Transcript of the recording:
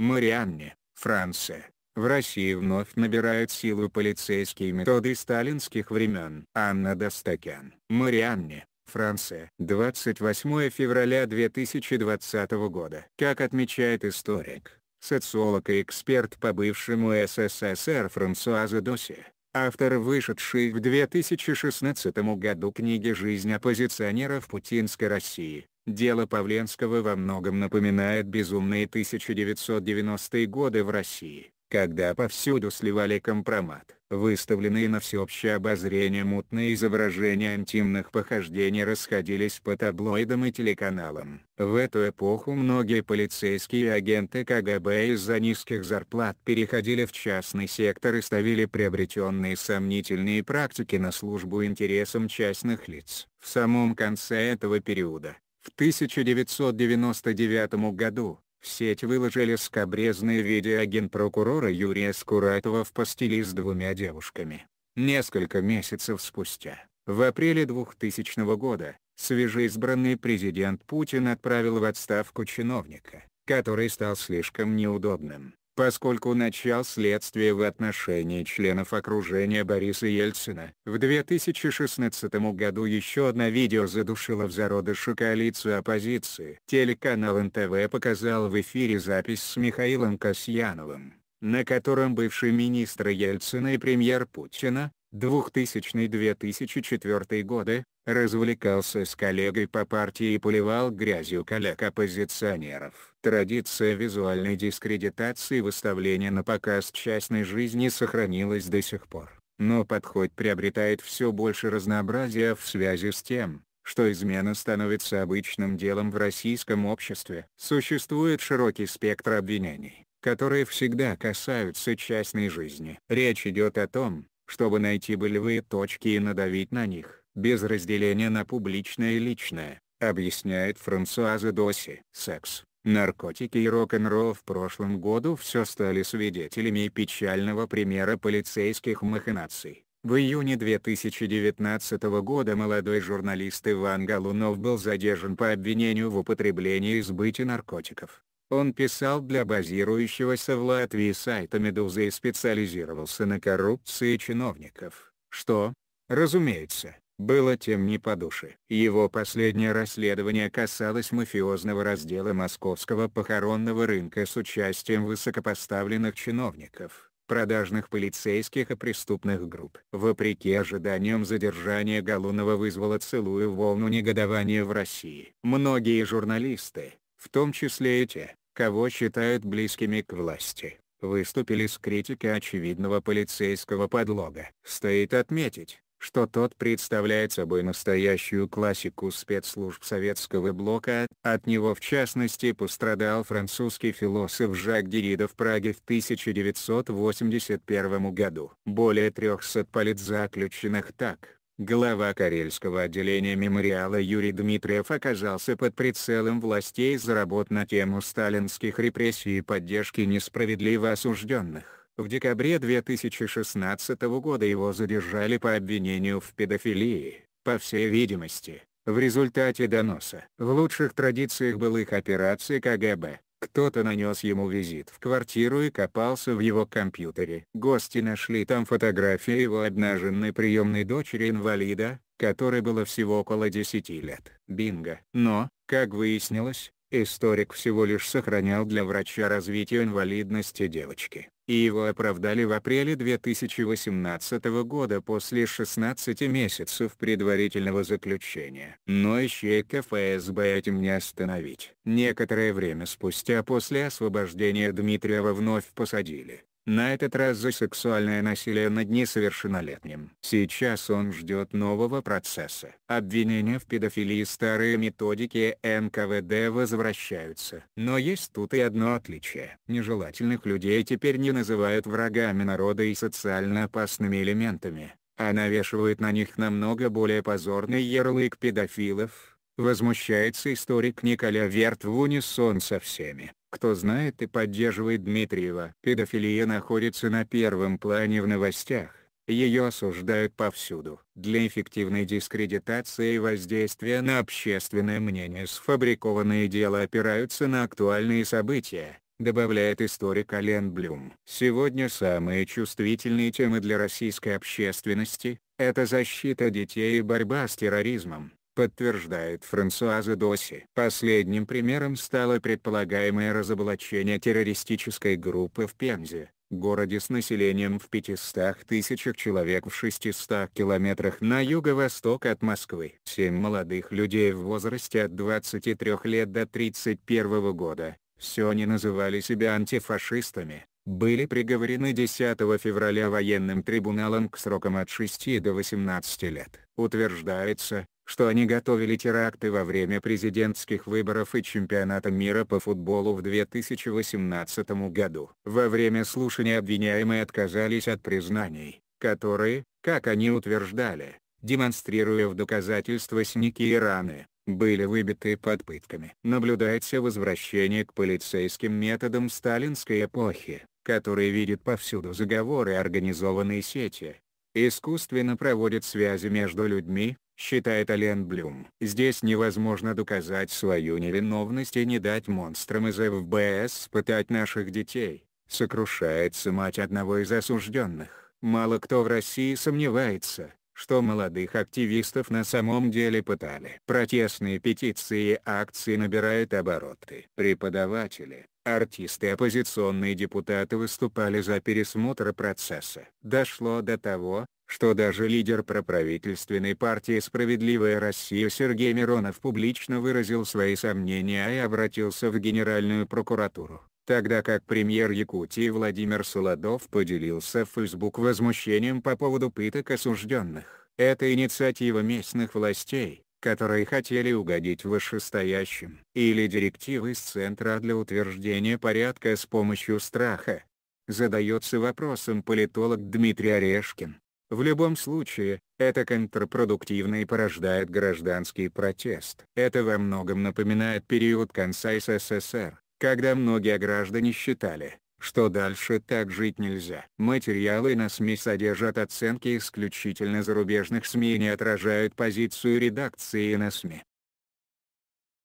Марианне, Франция. В России вновь набирают силу полицейские методы сталинских времен. Анна Достакян. Марианне, Франция. 28 февраля 2020 года. Как отмечает историк, социолог и эксперт по бывшему СССР Франсуаза Доси, автор вышедшей в 2016 году книги «Жизнь оппозиционеров путинской России», Дело Павленского во многом напоминает безумные 1990-е годы в России, когда повсюду сливали компромат. Выставленные на всеобщее обозрение мутные изображения интимных похождений расходились по таблоидам и телеканалам. В эту эпоху многие полицейские агенты КГБ из-за низких зарплат переходили в частный сектор и ставили приобретенные сомнительные практики на службу интересам частных лиц. В самом конце этого периода, в 1999 году, в сеть выложили скобрезное видео агентпрокурора Юрия Скуратова в постели с двумя девушками. Несколько месяцев спустя, в апреле 2000 года, свежеизбранный президент Путин отправил в отставку чиновника, который стал слишком неудобным поскольку начал следствие в отношении членов окружения Бориса Ельцина. В 2016 году еще одно видео задушило в зародыше коалицию оппозиции. Телеканал НТВ показал в эфире запись с Михаилом Касьяновым на котором бывший министр Ельцина и премьер Путина, 2000-2004 годы, развлекался с коллегой по партии и поливал грязью коллег-оппозиционеров. Традиция визуальной дискредитации выставления на показ частной жизни сохранилась до сих пор. Но подход приобретает все больше разнообразия в связи с тем, что измена становится обычным делом в российском обществе. Существует широкий спектр обвинений, которые всегда касаются частной жизни. Речь идет о том, чтобы найти болевые точки и надавить на них, без разделения на публичное и личное, объясняет Франсуаза Доси. Секс, наркотики и рок-н-ролл в прошлом году все стали свидетелями печального примера полицейских махинаций. В июне 2019 года молодой журналист Иван Галунов был задержан по обвинению в употреблении и сбытии наркотиков. Он писал для базирующегося в Латвии сайта «Медуза» и специализировался на коррупции чиновников, что, разумеется, было тем не по душе. Его последнее расследование касалось мафиозного раздела московского похоронного рынка с участием высокопоставленных чиновников, продажных полицейских и преступных групп. Вопреки ожиданиям задержание Галунова вызвало целую волну негодования в России. Многие журналисты, в том числе и те, кого считают близкими к власти, выступили с критикой очевидного полицейского подлога. Стоит отметить, что тот представляет собой настоящую классику спецслужб советского блока, от него в частности пострадал французский философ Жак Деррида в Праге в 1981 году. Более 300 политзаключенных так Глава карельского отделения мемориала Юрий Дмитриев оказался под прицелом властей за работ на тему сталинских репрессий и поддержки несправедливо осужденных. В декабре 2016 года его задержали по обвинению в педофилии, по всей видимости, в результате доноса. В лучших традициях былых операций КГБ, кто-то нанес ему визит в квартиру и копался в его компьютере. Гости нашли там фотографии его одноженной приемной дочери-инвалида, которой было всего около 10 лет. Бинго. Но, как выяснилось, историк всего лишь сохранял для врача развитие инвалидности девочки и его оправдали в апреле 2018 года после 16 месяцев предварительного заключения. Но ищейка ФСБ этим не остановить. Некоторое время спустя после освобождения Дмитриева вновь посадили на этот раз за сексуальное насилие над несовершеннолетним. Сейчас он ждет нового процесса. Обвинения в педофилии старые методики НКВД возвращаются. Но есть тут и одно отличие. Нежелательных людей теперь не называют врагами народа и социально опасными элементами, а навешивают на них намного более позорный ярлык педофилов, возмущается историк Николя Верт в унисон со всеми кто знает и поддерживает Дмитриева. Педофилия находится на первом плане в новостях. Ее осуждают повсюду. Для эффективной дискредитации и воздействия на общественное мнение сфабрикованные дела опираются на актуальные события, добавляет историк Ален Блюм. Сегодня самые чувствительные темы для российской общественности – это защита детей и борьба с терроризмом подтверждает Франсуаза Доси. Последним примером стало предполагаемое разоблачение террористической группы в Пензе, городе с населением в 500 тысячах человек в 600 километрах на юго-восток от Москвы. Семь молодых людей в возрасте от 23 лет до 31 года, все они называли себя антифашистами, были приговорены 10 февраля военным трибуналом к срокам от 6 до 18 лет. Утверждается, что они готовили теракты во время президентских выборов и чемпионата мира по футболу в 2018 году. Во время слушания обвиняемые отказались от признаний, которые, как они утверждали, демонстрируя в доказательство синяки и раны, были выбиты под пытками. Наблюдается возвращение к полицейским методам сталинской эпохи, которые видят повсюду заговоры организованной сети, искусственно проводят связи между людьми, считает Ален Блюм. Здесь невозможно доказать свою невиновность и не дать монстрам из ФБС спытать наших детей, сокрушается мать одного из осужденных. Мало кто в России сомневается, что молодых активистов на самом деле пытали. Протестные петиции и акции набирают обороты. Преподаватели, артисты и оппозиционные депутаты выступали за пересмотр процесса. Дошло до того, что даже лидер проправительственной партии «Справедливая Россия» Сергей Миронов публично выразил свои сомнения и обратился в Генеральную прокуратуру, тогда как премьер Якутии Владимир Солодов поделился в Facebook возмущением по поводу пыток осужденных. Это инициатива местных властей, которые хотели угодить вышестоящим, или директивы из Центра для утверждения порядка с помощью страха. Задается вопросом политолог Дмитрий Орешкин, в любом случае, это контрпродуктивно и порождает гражданский протест. Это во многом напоминает период конца СССР, когда многие граждане считали, что дальше так жить нельзя. Материалы на СМИ содержат оценки исключительно зарубежных СМИ и не отражают позицию редакции на СМИ.